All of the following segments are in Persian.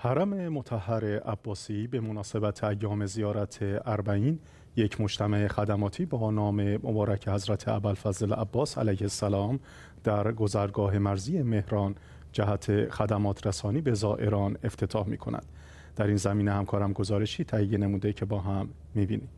حرم متحر عباسی به مناسبت ایام زیارت اربعین یک مجتمع خدماتی با نام مبارک حضرت فضل عباس علیه السلام در گذرگاه مرزی مهران جهت خدمات رسانی به زائران افتتاح می کند. در این زمینه همکارم گزارشی تهیه نموده که با هم می بینیم.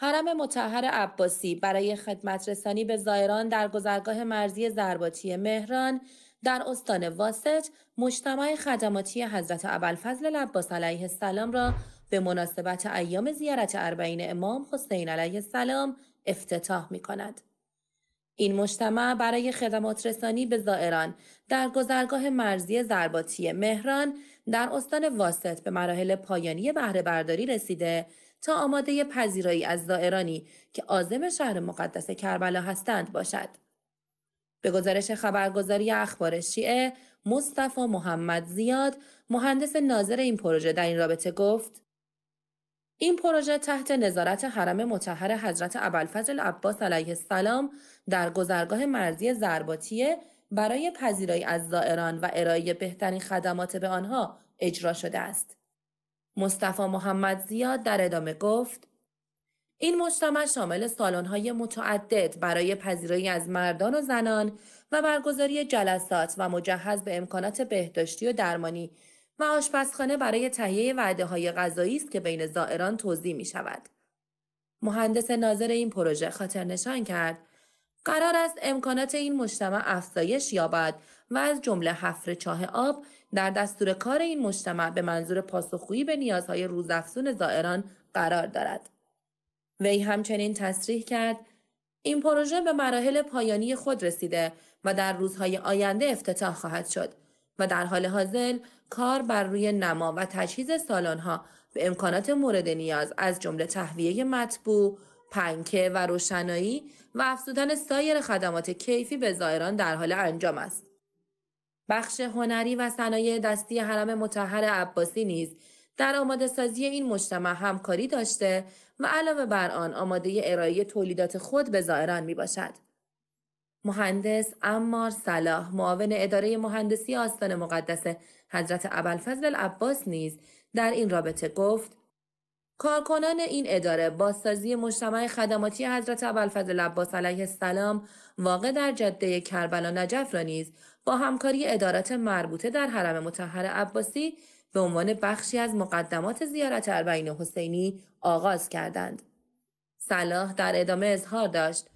حرم متحر عباسی برای خدمت رسانی به زائران در گذرگاه مرزی زرباتی مهران در استان واسط مجتمع خدماتی حضرت ابوالفضل لباس علیه السلام را به مناسبت ایام زیارت اربعین امام حسین علیه السلام افتتاح می کند. این مجتمع برای خدمات رسانی به زائران در گذرگاه مرزی زرباتی مهران در استان واسط به مراحل پایانی بهره برداری رسیده تا آماده پذیرایی از زائرانی که عازم شهر مقدس کربلا هستند باشد. به گزارش خبرگزاری اخبار شیعه مصطفی محمد زیاد مهندس ناظر این پروژه در این رابطه گفت این پروژه تحت نظارت حرم متحر حضرت ابوالفضل عباس علیه السلام در گذرگاه مرزی زرباتیه برای پذیرایی از زائران و ارائه بهترین خدمات به آنها اجرا شده است. مصطفی محمد زیاد در ادامه گفت این مجتمع شامل سالن‌های متعدد برای پذیرایی از مردان و زنان و برگزاری جلسات و مجهز به امکانات بهداشتی و درمانی و آشپزخانه برای تهیه وعده های غذایی است که بین زائران توضیح می شود. مهندس ناظر این پروژه خاطر نشان کرد قرار است امکانات این مجتمع افزایش یابد و از جمله حفر چاه آب در دستور کار این مجتمع به منظور پاسخگویی به نیازهای روزافزون زائران قرار دارد. وی همچنین تصریح کرد این پروژه به مراحل پایانی خود رسیده و در روزهای آینده افتتاح خواهد شد و در حال حاضر کار بر روی نما و تجهیز سالن‌ها به امکانات مورد نیاز از جمله تهویه مطبوع، پنکه و روشنایی و افزودن سایر خدمات کیفی به زائران در حال انجام است. بخش هنری و صنایع دستی حرم متحر عباسی نیز در آماده سازی این مجتمع همکاری داشته و علاوه بر آن آماده ارائه تولیدات خود به زائران می باشد. مهندس امار صلاح معاون اداره مهندسی آستان مقدس حضرت ابوالفضل العباس نیز در این رابطه گفت کارکنان این اداره با سازی مجتمع خدماتی حضرت ابوالفضل عباس علیه السلام واقع در جده کربلا نجف را نیز با همکاری ادارات مربوطه در حرم مطهر عباسی به عنوان بخشی از مقدمات زیارت اربعین حسینی آغاز کردند. صلاح در ادامه اظهار داشت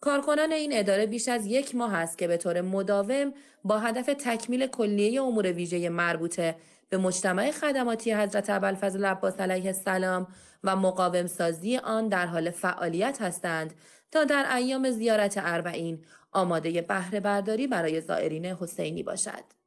کارکنان این اداره بیش از یک ماه است که به طور مداوم با هدف تکمیل کلیه امور ویژه مربوطه به مجتمع خدماتی حضرت ابوالفضل عباس علیه السلام و مقاوم سازی آن در حال فعالیت هستند تا در ایام زیارت اربعین آماده بهره برداری برای زائرین حسینی باشد.